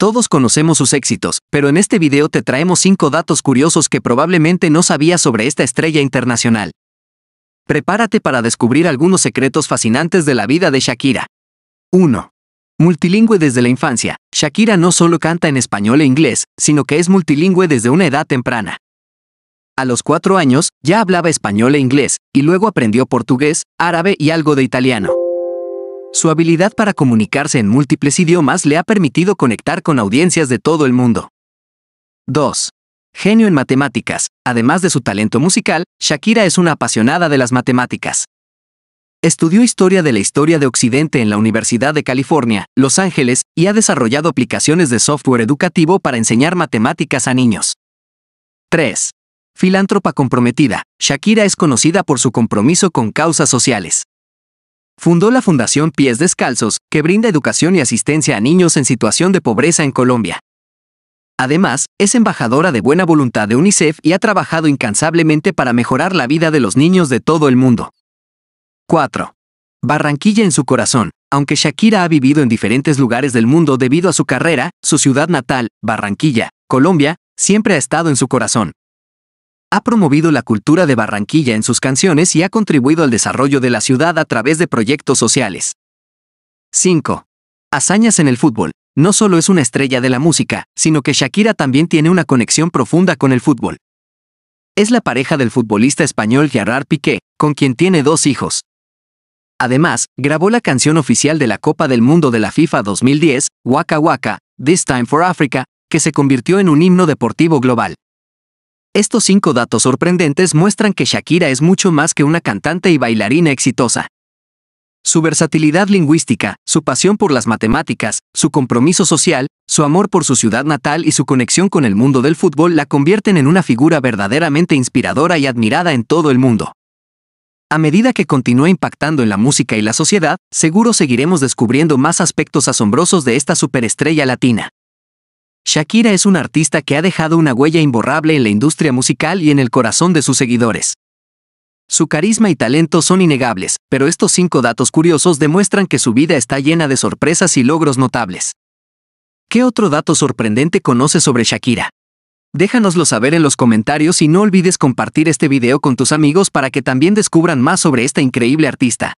Todos conocemos sus éxitos, pero en este video te traemos 5 datos curiosos que probablemente no sabías sobre esta estrella internacional. Prepárate para descubrir algunos secretos fascinantes de la vida de Shakira. 1. Multilingüe desde la infancia, Shakira no solo canta en español e inglés, sino que es multilingüe desde una edad temprana. A los 4 años, ya hablaba español e inglés, y luego aprendió portugués, árabe y algo de italiano. Su habilidad para comunicarse en múltiples idiomas le ha permitido conectar con audiencias de todo el mundo. 2. Genio en matemáticas. Además de su talento musical, Shakira es una apasionada de las matemáticas. Estudió historia de la historia de Occidente en la Universidad de California, Los Ángeles, y ha desarrollado aplicaciones de software educativo para enseñar matemáticas a niños. 3. Filántropa comprometida. Shakira es conocida por su compromiso con causas sociales fundó la Fundación Pies Descalzos, que brinda educación y asistencia a niños en situación de pobreza en Colombia. Además, es embajadora de buena voluntad de UNICEF y ha trabajado incansablemente para mejorar la vida de los niños de todo el mundo. 4. Barranquilla en su corazón. Aunque Shakira ha vivido en diferentes lugares del mundo debido a su carrera, su ciudad natal, Barranquilla, Colombia, siempre ha estado en su corazón ha promovido la cultura de Barranquilla en sus canciones y ha contribuido al desarrollo de la ciudad a través de proyectos sociales. 5. Hazañas en el fútbol. No solo es una estrella de la música, sino que Shakira también tiene una conexión profunda con el fútbol. Es la pareja del futbolista español Gerard Piqué, con quien tiene dos hijos. Además, grabó la canción oficial de la Copa del Mundo de la FIFA 2010, Waka Waka, This Time for Africa, que se convirtió en un himno deportivo global. Estos cinco datos sorprendentes muestran que Shakira es mucho más que una cantante y bailarina exitosa. Su versatilidad lingüística, su pasión por las matemáticas, su compromiso social, su amor por su ciudad natal y su conexión con el mundo del fútbol la convierten en una figura verdaderamente inspiradora y admirada en todo el mundo. A medida que continúa impactando en la música y la sociedad, seguro seguiremos descubriendo más aspectos asombrosos de esta superestrella latina. Shakira es un artista que ha dejado una huella imborrable en la industria musical y en el corazón de sus seguidores. Su carisma y talento son innegables, pero estos cinco datos curiosos demuestran que su vida está llena de sorpresas y logros notables. ¿Qué otro dato sorprendente conoces sobre Shakira? Déjanoslo saber en los comentarios y no olvides compartir este video con tus amigos para que también descubran más sobre esta increíble artista.